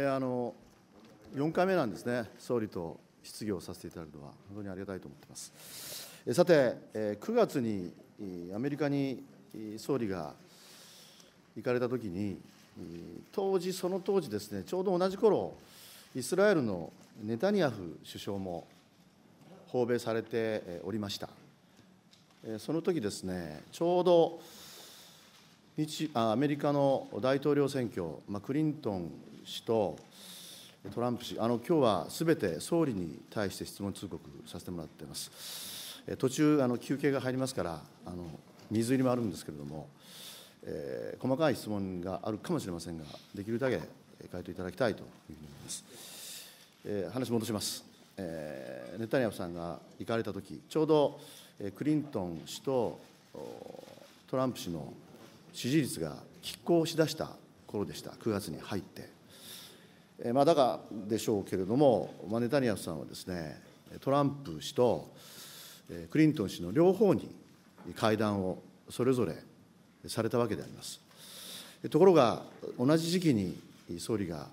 えー、あの4回目なんですね、総理と質疑をさせていただくのは、本当にありがたいと思っています。えさて、え9月にアメリカに総理が行かれたときに、当時、その当時ですね、ちょうど同じ頃イスラエルのネタニヤフ首相も訪米されておりました。その時ですね、ちょうど日アメリカの大統領選挙、まクリントン氏とトランプ氏、あの今日はすべて総理に対して質問通告させてもらっています。途中、あの休憩が入りますから、あの水入りもあるんですけれども、えー、細かい質問があるかもしれませんが、できるだけ回答いただきたいというふうに思います。えー、話戻します、えー、ネタニヤフさんが行かれたとき、ちょうど、えクリントン氏とトランプ氏の支持率が拮抗しだした頃でした、9月に入って。まあ、だがでしょうけれども、マネタニヤフさんはですね、トランプ氏とクリントン氏の両方に会談をそれぞれされたわけであります。ところが、同じ時期に総理が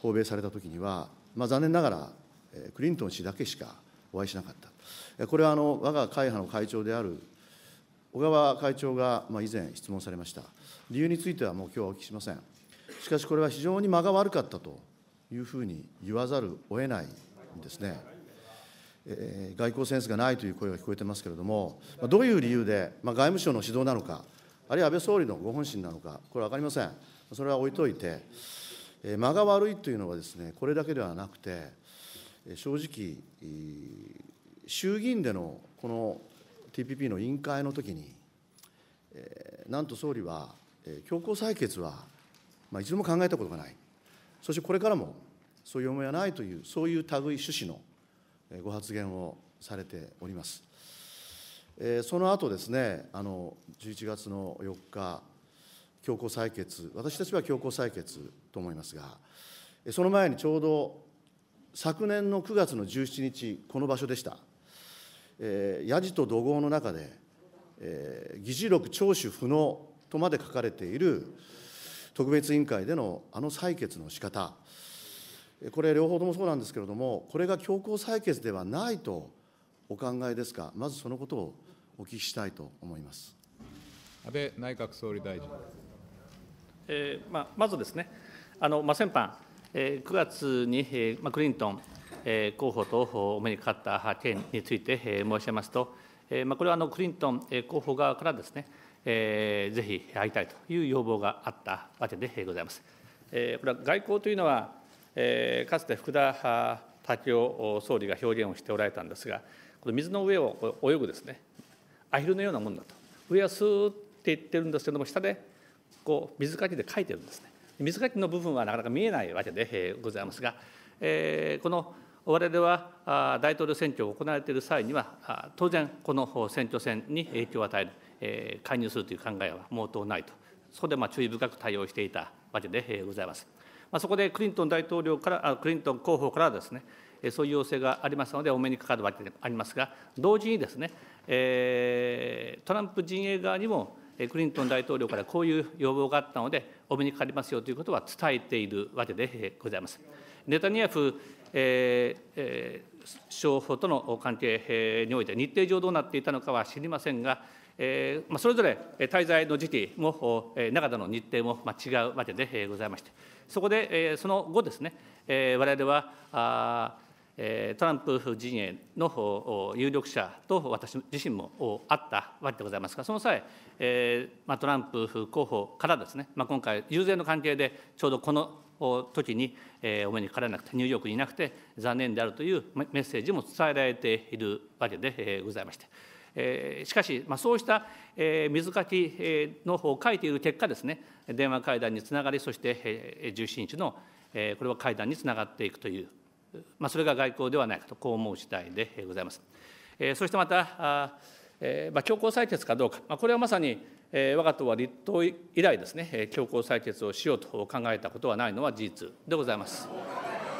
訪米されたときには、まあ、残念ながらクリントン氏だけしかお会いしなかった。これはあの我が会派の会長である小川会長が以前質問されました。理由についてはもう今日はお聞きしません。しかしこれは非常に間が悪かったというふうに言わざるを得ないんですね。えー、外交センスがないという声が聞こえてますけれども、まあ、どういう理由で、まあ、外務省の指導なのか、あるいは安倍総理のご本心なのか、これは分かりません、それは置いといて、えー、間が悪いというのはです、ね、これだけではなくて、正直、衆議院でのこの TPP の委員会の時に、えー、なんと総理は、強行採決はまあ、一度も考えたことがないそしてこれからもそういう思いはないというそういう類趣旨のご発言をされております。えー、その後ですねあの11月の4日強行採決私たちは強行採決と思いますがその前にちょうど昨年の9月の17日この場所でした、えじと怒号の中で、え議事録聴取不能とまで書かれている特別委員会でのあの採決の仕方これ、両方ともそうなんですけれども、これが強行採決ではないとお考えですか、まずそのことをお聞きしたいと思います安倍内閣総理大臣。えーまあ、まずですね、あのまあ、先般、えー、9月に、えーまあ、クリントン、えー、候補とお目にかかった件について、えー、申し上げますと、えーまあ、これはあのクリントン、えー、候補側からですね、えー、ぜひ会いたいという要望があったわけでございます。えー、これは外交というのは、えー、かつて福田赳夫総理が表現をしておられたんですが、この水の上を泳ぐですね、アヒルのようなもんだと、上はすーっていってるんですけども、下でこう水かきで書いてるんですね。水かきの部分はなかなか見えないわけでございますが、えー、この我々は大統領選挙を行われている際には、当然、この選挙戦に影響を与える。え介入するという考えは毛頭ないと、そこでま注意深く対応していたわけでございます。まそこでクリントン大統領からクリントン候補からですね、そういう要請がありますので、お目にかかるわけでありますが、同時にですね、えトランプ陣営側にも、クリントン大統領からこういう要望があったので、お目にかかりますよということは伝えているわけでございます。ネタニヤフ、えーえ商法との関係において、日程上どうなっていたのかは知りませんが、えまそれぞれ滞在の時期も、長田の日程も、ま違うわけでございまして、そこで、えその後ですね、え我々はあ、えトランプ陣営の有力者と私自身も会ったわけでございますが、その際、えまトランプ候補からですね、ま今回、遊説の関係で、ちょうどこの時にお目にかからなくてニューヨークにいなくて残念であるというメッセージも伝えられているわけでございまして。しかし、まあ、そうした水かきの方を書いている結果ですね、電話会談につながり、そして17日のこれは会談につながっていくという、まあ、それが外交ではないかと、こう思う次第でございます。そしてまた、まあ、強行採決かどうか、これはまさに我が党は立党以来ですね、強行採決をしようと考えたことはないのは事実でございます。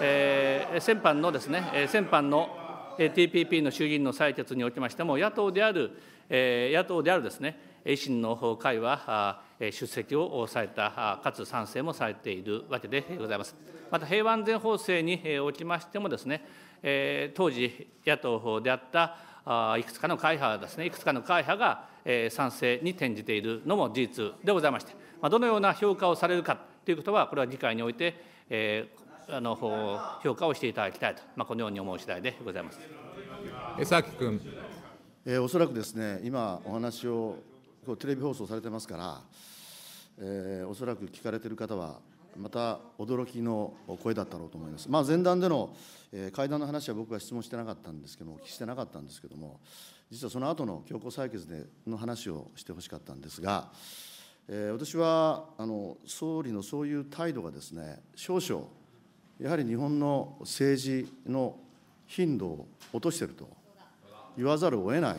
えー、先般のですね、先般の TPP の衆議院の採決におきましても、野党である、えー、野党であるですね、維新の会は出席をされた、かつ賛成もされているわけでございます。また平和安全法制におきましてもですね、え当時野党であったあいくつかの会派ですねいくつかの会派が、え賛成に転じているのも事実でございまして、まどのような評価をされるかということはこれは議会において、えあの評価をしていただきたいと、まこのように思う次第でございます。江崎君えー、おそらくですね今お話をこうテレビ放送されてますから、えー、おそらく聞かれてる方はまた驚きの声だったろうと思います。まあ、前段での、え会談の話は僕は質問してなかったんですけども、お聞きしてなかったんですけども、実はその後の強行採決での話をしてほしかったんですが、え私はあの総理のそういう態度がですね、少々、やはり日本の政治の頻度を落としていると言わざるを得ない、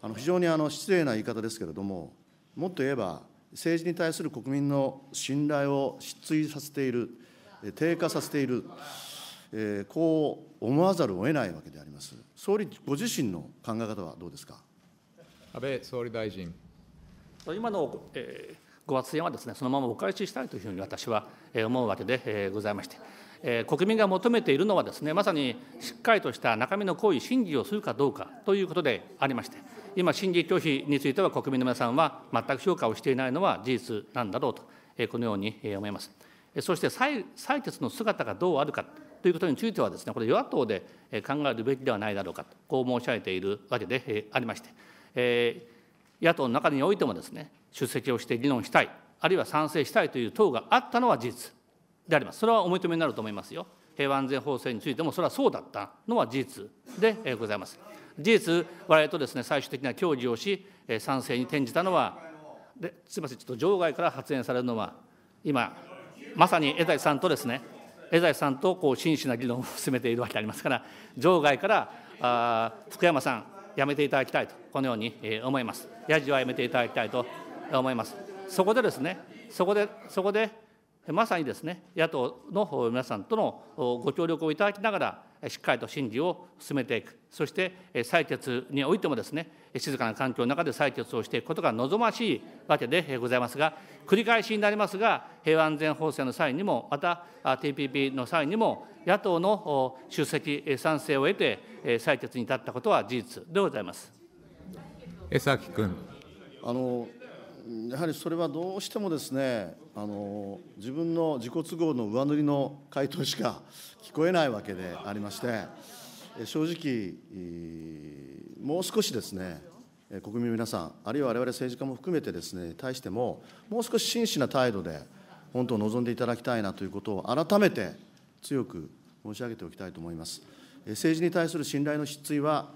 あの非常にあの失礼な言い方ですけれども、もっと言えば、政治に対する国民の信頼を失墜させている、低下させている、えー、こう思わざるを得ないわけであります。総理ご自身の考え方はどうですか安倍総理大臣。今の、えー、ご発言はですね、そのままお返ししたいというふうに私は思うわけでございまして。えー、国民が求めているのはですねまさにしっかりとした中身の行為審議をするかどうかということでありまして今審議拒否については国民の皆さんは全く評価をしていないのは事実なんだろうと、えー、このように思います。そして採採決の姿がどうあるかということについてはですねこれ与野党で考えるべきではないだろうかとこう申し上げているわけでありまして、えー、野党の中においてもですね出席をして議論したいあるいは賛成したいという党があったのは事実であります。それはお認めになると思いますよ。平和安全法制についてもそれはそうだったのは事実でございます。事実、我々とですね最終的な協議をし、賛成に転じたのは、ですみません、ちょっと場外から発言されるのは、今、まさに江崎さんとですね、江崎さんとこう真摯な議論を進めているわけでありますから、場外からあ福山さん、やめていただきたいと、このように思います。やじはやめていただきたいと思います。そこでですね、そこで、そこでまさにですね、野党の皆さんとのご協力をいただきながら、しっかりと審議を進めていく、そして採決においてもですね、静かな環境の中で採決をしていくことが望ましいわけでございますが、繰り返しになりますが、平和安全法制の際にも、また TPP の際にも、野党の出席賛成を得て、採決に至ったことは事実でございます。江崎君あのやはりそれはどうしてもですねあの自分の自己都合の上塗りの回答しか聞こえないわけでありまして正直もう少しですね国民の皆さんあるいは我々政治家も含めてですね対してももう少し真摯な態度で本当を望んでいただきたいなということを改めて強く申し上げておきたいと思います。政治に対する信頼の失墜は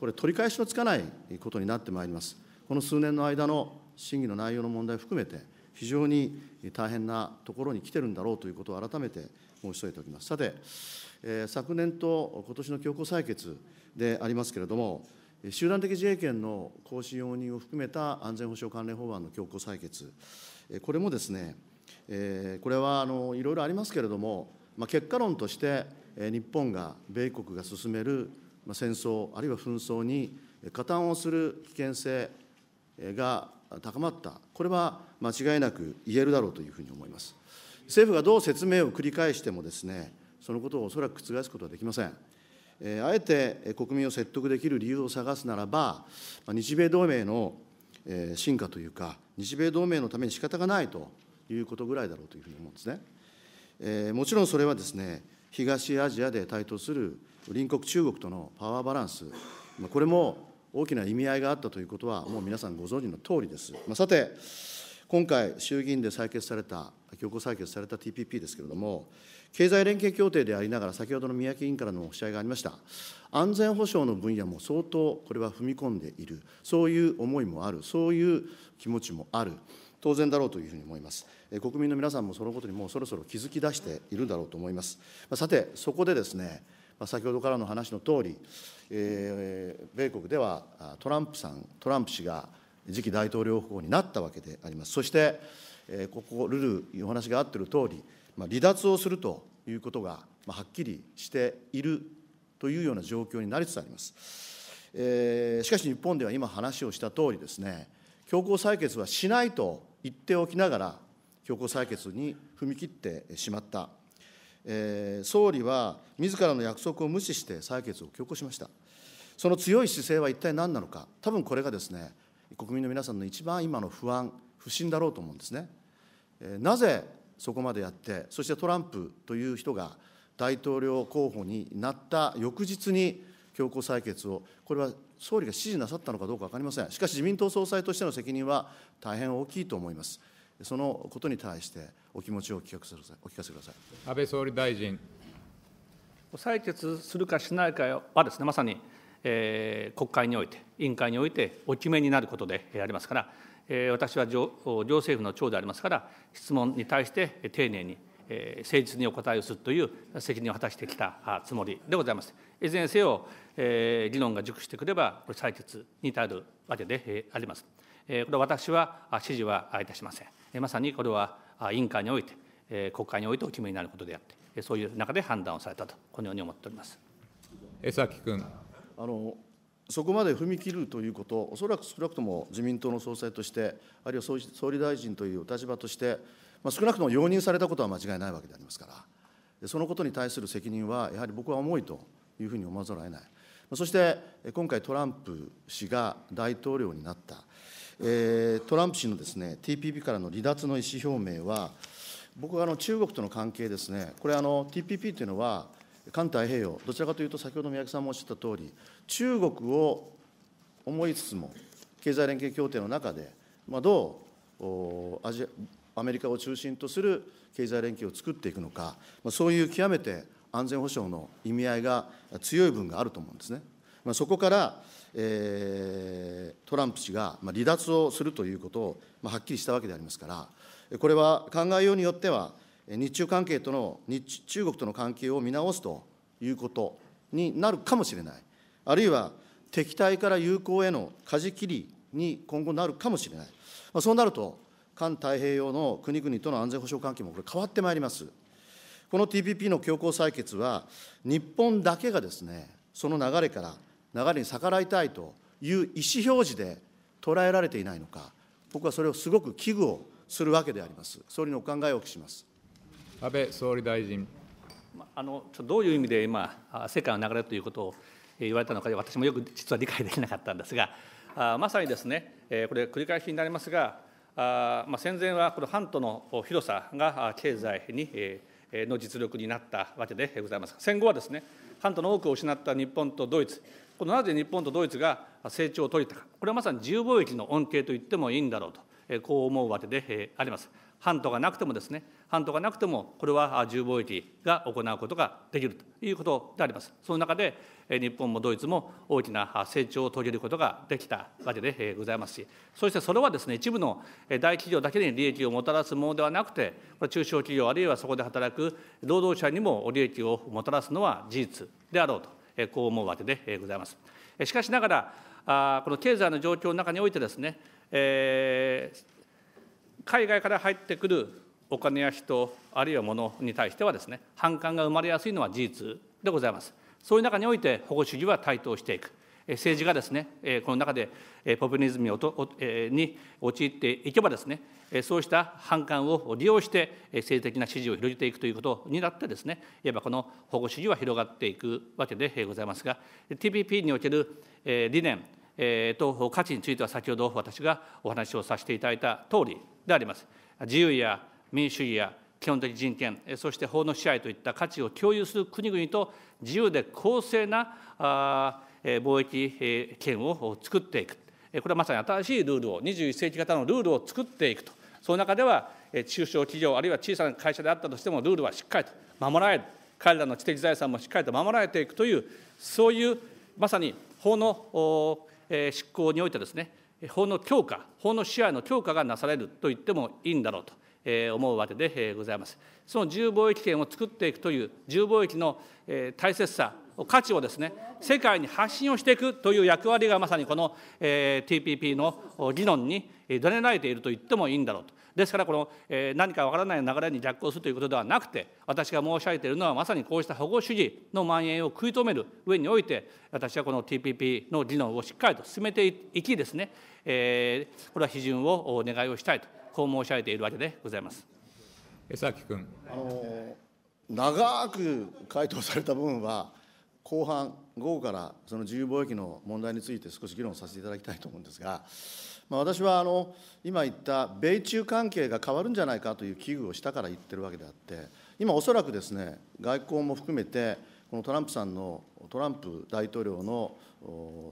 これ取り返しのつかないことになってまいります。この数年の間の審議の内容の問題を含めて、非常に大変なところに来てるんだろうということを改めて申し添えておきます。さて、えー、昨年と今年の強行採決でありますけれども、集団的自衛権の行使容認を含めた安全保障関連法案の強行採決、これもですね、えー、これはあのいろいろありますけれども、まあ、結果論として、日本が米国が進める戦争、あるいは紛争に加担をする危険性が高まった、これは間違いなく言えるだろうというふうに思います。政府がどう説明を繰り返してもですね、そのことをおそらく覆すことはできません。えー、あえて国民を説得できる理由を探すならば、日米同盟の進化というか、日米同盟のために仕方がないということぐらいだろうというふうに思うんですね。えー、もちろんそれはですね、東アジアで台頭する隣国中国とのパワーバランス、これも大きな意味合いがあったということは、もう皆さんご存知の通りです。まあ、さて、今回、衆議院で採決された、強行採決された TPP ですけれども、経済連携協定でありながら、先ほどの宮城委員からのお試合がありました、安全保障の分野も相当これは踏み込んでいる、そういう思いもある、そういう気持ちもある。当然だろうというふうに思います。国民の皆さんもそのことにもうそろそろ気づき出しているだろうと思います。さて、そこでですね、まあ、先ほどからの話の通り、えー、米国ではトランプさん、トランプ氏が次期大統領候補になったわけであります。そして、えー、ここ、ルル、お話があっている通り、まあ、離脱をするということが、まあ、はっきりしているというような状況になりつつあります。えー、しかし日本では今話をした通りですね、強行採決はしないと言っておきながら、強行採決に踏み切ってしまった。えー、総理は自らの約束を無視して採決を強行しました。その強い姿勢は一体何なのか、多分これがですね、国民の皆さんの一番今の不安、不信だろうと思うんですね。えー、なぜそこまでやって、そしてトランプという人が大統領候補になった翌日に強行採決を、これは総理が指示なさったのかどうか分かりません。しかし自民党総裁としての責任は大変大きいと思います。そのことに対してお気持ちをお聞かせくださいお聞かせください安倍総理大臣。採決するかしないかはですね、まさに、えー、国会において、委員会においてお決めになることでありますから、えー、私は行政府の長でありますから、質問に対して丁寧に、えー、誠実にお答えをするという責任を果たしてきたつもりでございます。いずれにせよ、えー、議論が熟してくれば、これ、採決に至るわけであります。これは私は指示はいたしません。まさにこれは委員会において、国会においてお決めになることであって、そういう中で判断をされたと、このように思っております江崎君あの。そこまで踏み切るということ、おそらく少なくとも自民党の総裁として、あるいは総理大臣という立場として、まあ、少なくとも容認されたことは間違いないわけでありますから、そのことに対する責任は、やはり僕は重いというふうに思わざるを得ない。そして今回、トランプ氏が大統領になった、トランプ氏のです、ね、TPP からの離脱の意思表明は、僕はあの中国との関係ですね、これあの、TPP というのは、環太平洋、どちらかというと、先ほど宮城さんもおっしゃった通り、中国を思いつつも、経済連携協定の中で、まあ、どうアジアアメリカを中心とする経済連携を作っていくのか、まあ、そういう極めて安全保障の意味合いが強い分があると思うんですね。まあ、そこから、えー、トランプ氏が離脱をするということを、まあ、はっきりしたわけでありますから、これは考えようによっては、日中関係との、日中国との関係を見直すということになるかもしれない、あるいは敵対から友好への舵切りに今後なるかもしれない、まあ、そうなると、環太平洋の国々との安全保障関係もこれ、変わってまいります。この TPP の強行採決は、日本だけがですね、その流れから流れに逆らいたいという意思表示で捉えられていないのか、僕はそれをすごく危惧をするわけであります。総理のお考えをお聞きします。安倍総理大臣。あのちょどういう意味で今、世界の流れということを言われたのか、私もよく実は理解できなかったんですが、あまさにですね、これ、繰り返しになりますが、あまあ、戦前はこの半島の広さが経済に、えー、の実力になったわけでございます。戦後はですね、半島の多くを失った日本とドイツ、このなぜ日本とドイツが成長を遂げたか、これはまさに自由貿易の恩恵と言ってもいいんだろうと、こう思うわけであります。半島がなくてもですね、半島がなくても、これは自由貿易が行うことができるということであります。その中で、日本もドイツも大きな成長を遂げることができたわけでございますし、そしてそれはですね、一部の大企業だけに利益をもたらすものではなくて、中小企業、あるいはそこで働く労働者にも利益をもたらすのは事実であろうとこう思うわけでございます。しかしながら、この経済の状況の中においてですね、えー、海外から入ってくるお金や人、あるいは物に対してはですね、反感が生まれやすいのは事実でございます。そういう中において保護主義は台頭していく。政治がですね、この中でポピュリズムに陥っていけばですね、そうした反感を利用して政治的な支持を広げていくということになってですね、いわばこの保護主義は広がっていくわけでございますが、TPP における理念と価値については先ほど私がお話をさせていただいた通りであります。自由や民主主義や基本的人権、そして法の支配といった価値を共有する国々と自由で公正な貿易圏を作っていく、これはまさに新しいルールを、21世紀型のルールを作っていくと、その中では中小企業、あるいは小さな会社であったとしても、ルールはしっかりと守られる、彼らの知的財産もしっかりと守られていくという、そういうまさに法の執行においてですね、法の強化、法の支配の強化がなされると言ってもいいんだろうと。思うわけでございます。その自由貿易圏を作っていくという自由貿易の大切さ価値をですね、世界に発信をしていくという役割がまさにこの、えー、TPP の議論にどねられていると言ってもいいんだろうと。ですから、この、え何かわからない流れに逆行するということではなくて、私が申し上げているのは、まさにこうした保護主義の蔓延を食い止める上において、私はこの TPP の議論をしっかりと進めていきですね、えこれは批准をお願いをしたいと、こう申し上げているわけでございます。江崎君。あの長く回答された部分は後半、午後からその自由貿易の問題について少し議論させていただきたいと思うんですが、まあ、私はあの今言った米中関係が変わるんじゃないかという危惧をしたから言ってるわけであって、今、おそらくですね外交も含めて、このトランプさんの、トランプ大統領の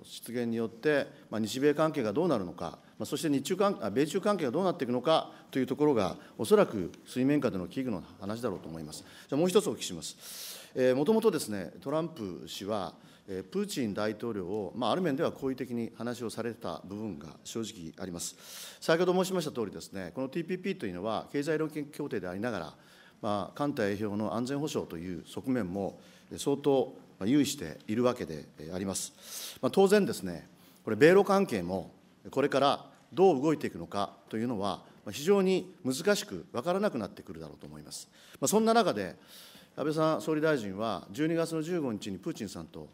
出現によって、まあ、日米関係がどうなるのか、まあ、そして日中関米中関係がどうなっていくのかというところが、おそらく水面下での危惧の話だろうと思います。じゃもう一つお聞きします。もともとトランプ氏は、プーチン大統領を、まあ、ある面では好意的に話をされた部分が正直あります。先ほど申しましたとおりです、ね、この TPP というのは、経済労携協定でありながら、まあ、艦隊兵の安全保障という側面も相当有しているわけであります。まあ、当然ですね、これ、米ロ関係もこれからどう動いていくのかというのは、非常に難しく分からなくなってくるだろうと思います。まあ、そんな中で、安倍さん総理大臣は、12月の15日にプーチンさんと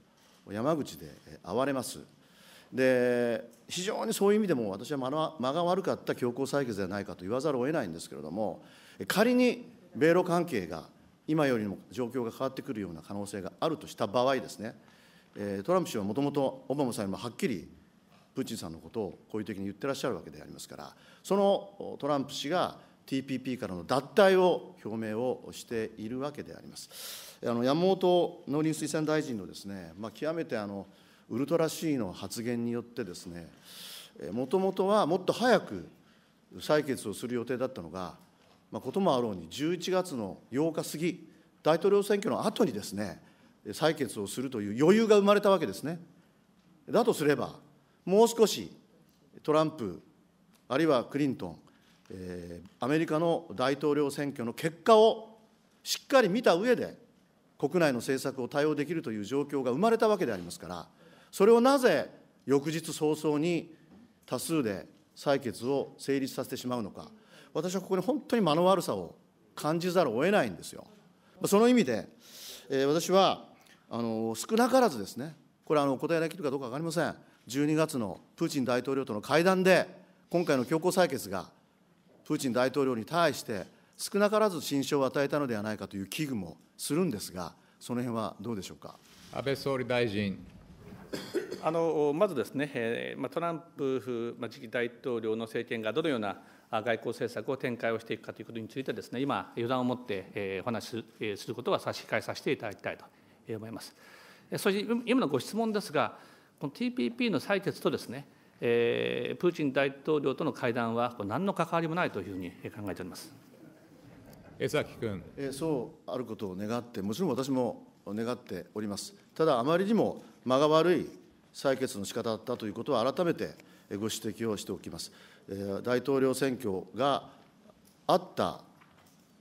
山口で会われます。で非常にそういう意味でも私は間が悪かった強行採決ではないかと言わざるを得ないんですけれども仮に米ロ関係が今よりも状況が変わってくるような可能性があるとした場合ですねトランプ氏はもともとオバマさんにもはっきりプーチンさんのことを好意的に言ってらっしゃるわけでありますからそのトランプ氏が TPP からの脱退を表明をしているわけであります。あの山本農林水産大臣のですね、まあ、極めてあのウルトラ C の発言によってですね、もともとはもっと早く採決をする予定だったのが、まあ、こともあろうに11月の8日過ぎ、大統領選挙の後にですね、採決をするという余裕が生まれたわけですね。だとすれば、もう少しトランプ、あるいはクリントン、えー、アメリカの大統領選挙の結果をしっかり見た上で、国内の政策を対応できるという状況が生まれたわけでありますから、それをなぜ翌日早々に多数で採決を成立させてしまうのか、私はここに本当に間の悪さを感じざるを得ないんですよ。その意味で、えー、私はあの少なからずですね、これあの、答えできるかどうか分かりません、12月のプーチン大統領との会談で、今回の強行採決がプーチン大統領に対して少なからず心証を与えたのではないかという危惧もするんですが、その辺はどうでしょうか。安倍総理大臣あのまずですね、トランプ次期大統領の政権がどのような外交政策を展開をしていくかということについてですね、今、予断を持ってお話しすることは差し控えさせていただきたいと思います。そして今のご質問ですが、この TPP の採決とですね、えー、プーチン大統領との会談は、何の関わりもないというふうに考えております江崎君、えー。そうあることを願って、もちろん私も願っております。ただ、あまりにも間が悪い採決の仕方だったということは、改めてご指摘をしておきます。えー、大統領選挙があった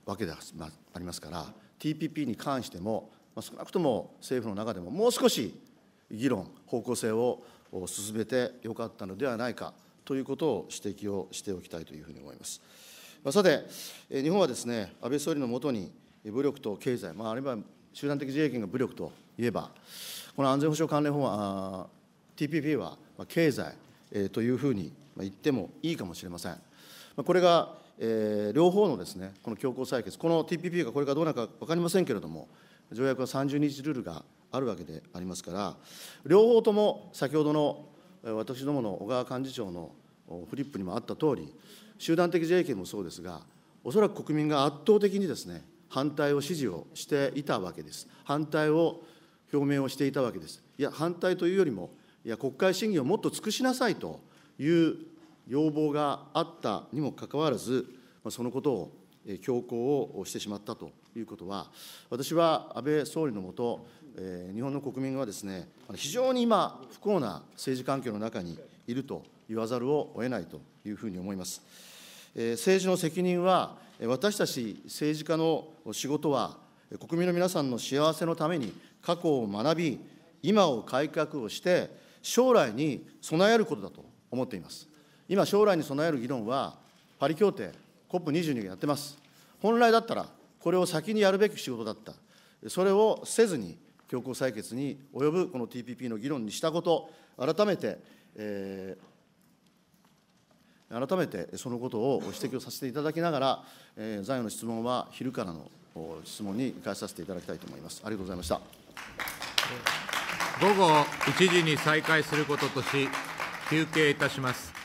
わけでありますから、TPP に関しても、まあ、少なくとも政府の中でももう少し議論、方向性をを進めてよかったのではないかということを指摘をしておきたいというふうに思います。まあ、さて、日本はですね安倍総理のもとに武力と経済、まあ、あるいは集団的自衛権が武力といえば、この安全保障関連法案、TPP は経済というふうに言ってもいいかもしれません。これがえ両方のですねこの強行採決、この TPP がこれからどうなるか分かりませんけれども、条約は30日ルールがあるわけでありますから、両方とも先ほどの私どもの小川幹事長のフリップにもあったとおり、集団的自衛権もそうですが、おそらく国民が圧倒的にですね、反対を支持をしていたわけです。反対を表明をしていたわけです。いや、反対というよりも、いや、国会審議をもっと尽くしなさいという要望があったにもかかわらず、そのことを強行をしてしまったということは、私は安倍総理のもと、えー、日本の国民はですね、非常に今、不幸な政治環境の中にいると言わざるを得ないというふうに思います。えー、政治の責任は、私たち政治家の仕事は、国民の皆さんの幸せのために過去を学び、今を改革をして、将来に備えることだと思っています。今、将来に備える議論は、パリ協定、COP22 やってます。本来だったら、これを先にやるべき仕事だった。それをせずに、強行採決に及ぶこの TPP の議論にしたこと、改めて、えー、改めてそのことを指摘をさせていただきながら、えー、財の質問は昼からの質問に返させていただきたいと思います。ありがとうございました。午後1時に再開することとし、休憩いたします。